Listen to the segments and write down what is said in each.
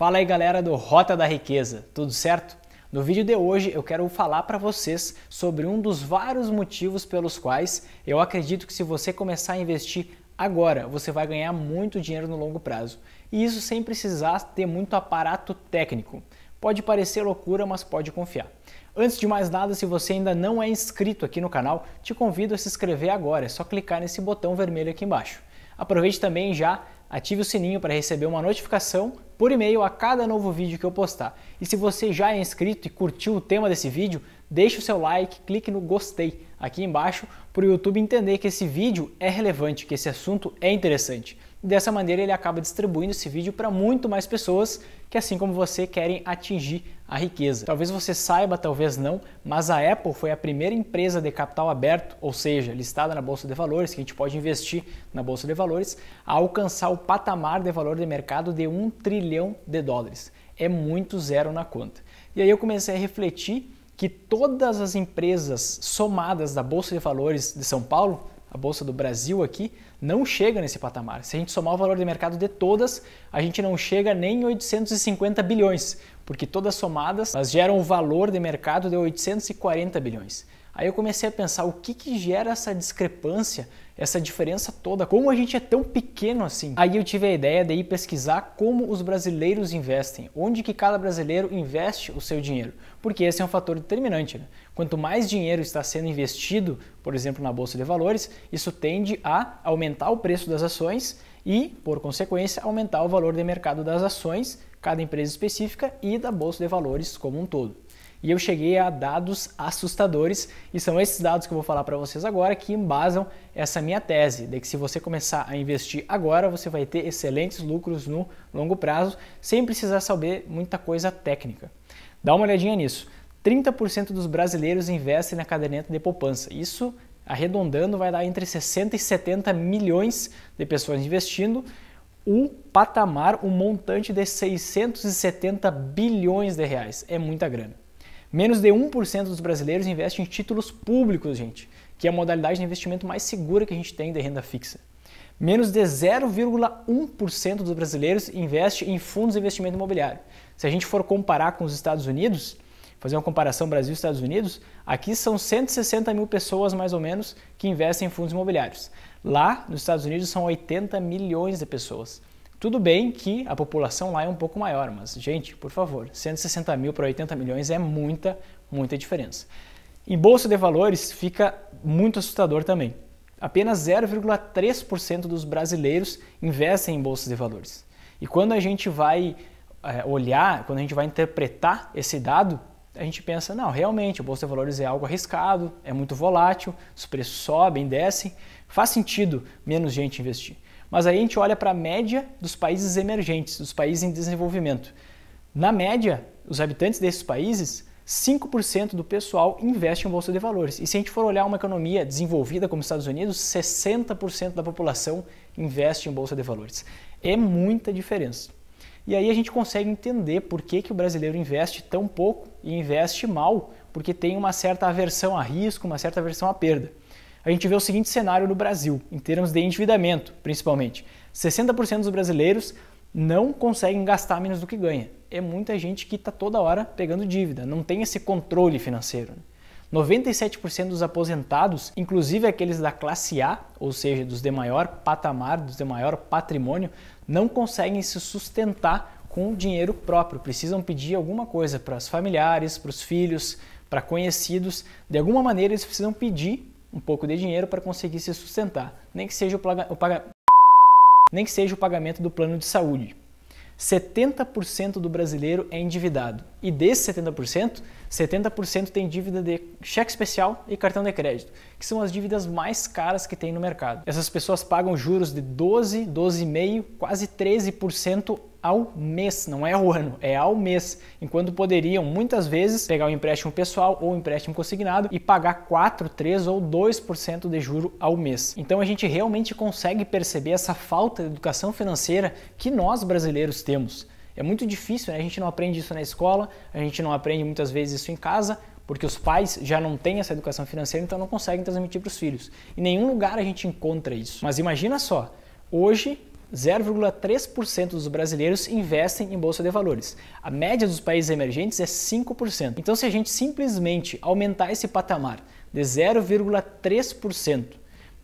Fala aí galera do Rota da Riqueza, tudo certo? No vídeo de hoje eu quero falar para vocês sobre um dos vários motivos pelos quais eu acredito que se você começar a investir agora, você vai ganhar muito dinheiro no longo prazo. E isso sem precisar ter muito aparato técnico. Pode parecer loucura, mas pode confiar. Antes de mais nada, se você ainda não é inscrito aqui no canal, te convido a se inscrever agora, é só clicar nesse botão vermelho aqui embaixo. Aproveite também já ative o sininho para receber uma notificação por e-mail a cada novo vídeo que eu postar. E se você já é inscrito e curtiu o tema desse vídeo, deixe o seu like, clique no gostei aqui embaixo para o YouTube entender que esse vídeo é relevante, que esse assunto é interessante dessa maneira ele acaba distribuindo esse vídeo para muito mais pessoas que, assim como você, querem atingir a riqueza. Talvez você saiba, talvez não, mas a Apple foi a primeira empresa de capital aberto, ou seja, listada na Bolsa de Valores, que a gente pode investir na Bolsa de Valores, a alcançar o patamar de valor de mercado de um trilhão de dólares. É muito zero na conta. E aí eu comecei a refletir que todas as empresas somadas da Bolsa de Valores de São Paulo a Bolsa do Brasil aqui, não chega nesse patamar. Se a gente somar o valor de mercado de todas, a gente não chega nem em 850 bilhões, porque todas somadas elas geram o valor de mercado de 840 bilhões. Aí eu comecei a pensar o que, que gera essa discrepância essa diferença toda, como a gente é tão pequeno assim. Aí eu tive a ideia de ir pesquisar como os brasileiros investem, onde que cada brasileiro investe o seu dinheiro, porque esse é um fator determinante. Né? Quanto mais dinheiro está sendo investido, por exemplo, na bolsa de valores, isso tende a aumentar o preço das ações e, por consequência, aumentar o valor de mercado das ações, cada empresa específica e da bolsa de valores como um todo e eu cheguei a dados assustadores, e são esses dados que eu vou falar para vocês agora que embasam essa minha tese, de que se você começar a investir agora, você vai ter excelentes lucros no longo prazo, sem precisar saber muita coisa técnica. Dá uma olhadinha nisso. 30% dos brasileiros investem na caderneta de poupança. Isso, arredondando, vai dar entre 60 e 70 milhões de pessoas investindo, um patamar, um montante de 670 bilhões de reais. É muita grana. Menos de 1% dos brasileiros investe em títulos públicos, gente, que é a modalidade de investimento mais segura que a gente tem de renda fixa. Menos de 0,1% dos brasileiros investe em fundos de investimento imobiliário. Se a gente for comparar com os Estados Unidos, fazer uma comparação Brasil-Estados Unidos, aqui são 160 mil pessoas mais ou menos que investem em fundos imobiliários. Lá nos Estados Unidos são 80 milhões de pessoas. Tudo bem que a população lá é um pouco maior, mas, gente, por favor, 160 mil para 80 milhões é muita, muita diferença. Em bolsa de valores fica muito assustador também. Apenas 0,3% dos brasileiros investem em bolsas de valores. E quando a gente vai é, olhar, quando a gente vai interpretar esse dado, a gente pensa, não, realmente, a bolsa de valores é algo arriscado, é muito volátil, os preços sobem, descem, faz sentido menos gente investir. Mas aí a gente olha para a média dos países emergentes, dos países em desenvolvimento. Na média, os habitantes desses países, 5% do pessoal investe em bolsa de valores. E se a gente for olhar uma economia desenvolvida como os Estados Unidos, 60% da população investe em bolsa de valores. É muita diferença. E aí a gente consegue entender por que, que o brasileiro investe tão pouco e investe mal, porque tem uma certa aversão a risco, uma certa aversão à perda a gente vê o seguinte cenário no Brasil, em termos de endividamento, principalmente. 60% dos brasileiros não conseguem gastar menos do que ganha. É muita gente que está toda hora pegando dívida, não tem esse controle financeiro. 97% né? dos aposentados, inclusive aqueles da classe A, ou seja, dos de maior patamar, dos de maior patrimônio, não conseguem se sustentar com o dinheiro próprio, precisam pedir alguma coisa para os familiares, para os filhos, para conhecidos, de alguma maneira eles precisam pedir um pouco de dinheiro para conseguir se sustentar, nem que seja o, plaga, o paga, nem que seja o pagamento do plano de saúde. 70% do brasileiro é endividado. E desses 70%, 70% tem dívida de cheque especial e cartão de crédito, que são as dívidas mais caras que tem no mercado. Essas pessoas pagam juros de 12, 12,5, quase 13% ao mês, não é ao ano, é ao mês, enquanto poderiam muitas vezes pegar um empréstimo pessoal ou um empréstimo consignado e pagar 4, 3 ou 2% de juro ao mês. Então a gente realmente consegue perceber essa falta de educação financeira que nós brasileiros temos. É muito difícil, né? a gente não aprende isso na escola, a gente não aprende muitas vezes isso em casa, porque os pais já não têm essa educação financeira, então não conseguem transmitir para os filhos. Em nenhum lugar a gente encontra isso. Mas imagina só, hoje 0,3% dos brasileiros investem em bolsa de valores. A média dos países emergentes é 5%. Então, se a gente simplesmente aumentar esse patamar de 0,3%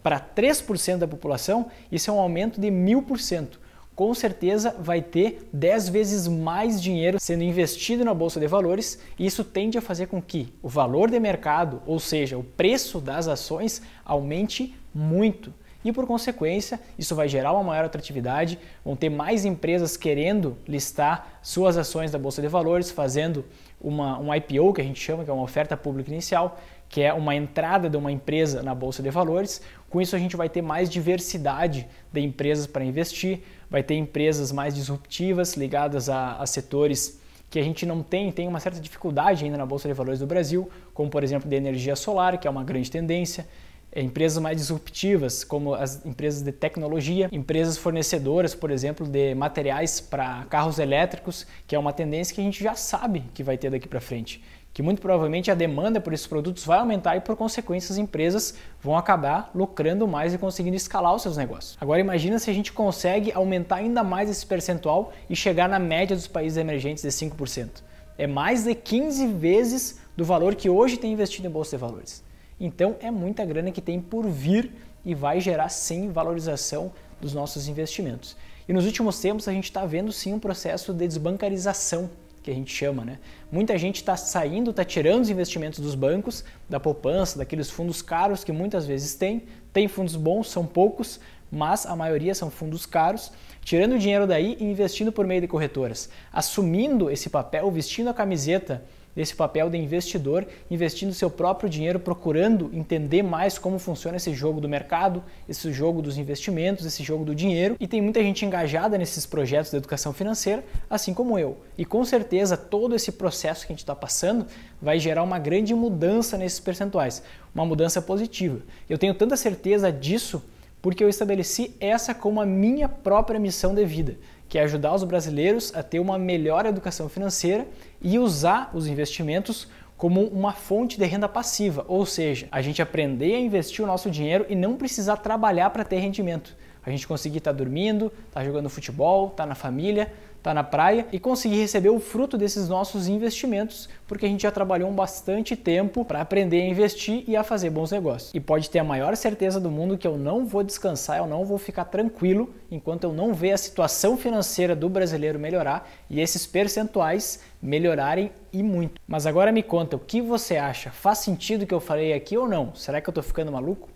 para 3% da população, isso é um aumento de 1000% com certeza vai ter 10 vezes mais dinheiro sendo investido na bolsa de valores, e isso tende a fazer com que o valor de mercado, ou seja, o preço das ações, aumente muito. E por consequência, isso vai gerar uma maior atratividade, vão ter mais empresas querendo listar suas ações da bolsa de valores, fazendo uma, um IPO, que a gente chama, que é uma oferta pública inicial, que é uma entrada de uma empresa na bolsa de valores. Com isso, a gente vai ter mais diversidade de empresas para investir, vai ter empresas mais disruptivas ligadas a, a setores que a gente não tem, tem uma certa dificuldade ainda na bolsa de valores do Brasil, como por exemplo de energia solar, que é uma grande tendência é, empresas mais disruptivas, como as empresas de tecnologia, empresas fornecedoras, por exemplo, de materiais para carros elétricos, que é uma tendência que a gente já sabe que vai ter daqui para frente que muito provavelmente a demanda por esses produtos vai aumentar e, por consequência, as empresas vão acabar lucrando mais e conseguindo escalar os seus negócios. Agora, imagina se a gente consegue aumentar ainda mais esse percentual e chegar na média dos países emergentes de 5%. É mais de 15 vezes do valor que hoje tem investido em bolsa de valores. Então, é muita grana que tem por vir e vai gerar sim valorização dos nossos investimentos. E nos últimos tempos a gente está vendo sim um processo de desbancarização que a gente chama. Né? Muita gente está saindo, está tirando os investimentos dos bancos, da poupança, daqueles fundos caros que muitas vezes tem. Tem fundos bons, são poucos, mas a maioria são fundos caros, tirando o dinheiro daí e investindo por meio de corretoras, assumindo esse papel, vestindo a camiseta desse papel de investidor, investindo seu próprio dinheiro, procurando entender mais como funciona esse jogo do mercado, esse jogo dos investimentos, esse jogo do dinheiro. E tem muita gente engajada nesses projetos de educação financeira, assim como eu. E com certeza todo esse processo que a gente está passando vai gerar uma grande mudança nesses percentuais, uma mudança positiva. Eu tenho tanta certeza disso porque eu estabeleci essa como a minha própria missão de vida que é ajudar os brasileiros a ter uma melhor educação financeira e usar os investimentos como uma fonte de renda passiva, ou seja, a gente aprender a investir o nosso dinheiro e não precisar trabalhar para ter rendimento. A gente conseguir estar tá dormindo, estar tá jogando futebol, estar tá na família, estar tá na praia e conseguir receber o fruto desses nossos investimentos, porque a gente já trabalhou um bastante tempo para aprender a investir e a fazer bons negócios. E pode ter a maior certeza do mundo que eu não vou descansar, eu não vou ficar tranquilo enquanto eu não ver a situação financeira do brasileiro melhorar e esses percentuais melhorarem e muito. Mas agora me conta, o que você acha? Faz sentido o que eu falei aqui ou não? Será que eu estou ficando maluco?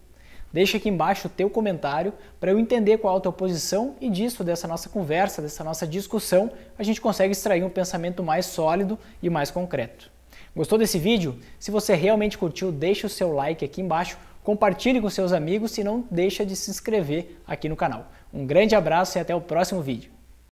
Deixa aqui embaixo o teu comentário para eu entender qual é a tua posição e disso, dessa nossa conversa, dessa nossa discussão, a gente consegue extrair um pensamento mais sólido e mais concreto. Gostou desse vídeo? Se você realmente curtiu, deixa o seu like aqui embaixo, compartilhe com seus amigos e não deixa de se inscrever aqui no canal. Um grande abraço e até o próximo vídeo.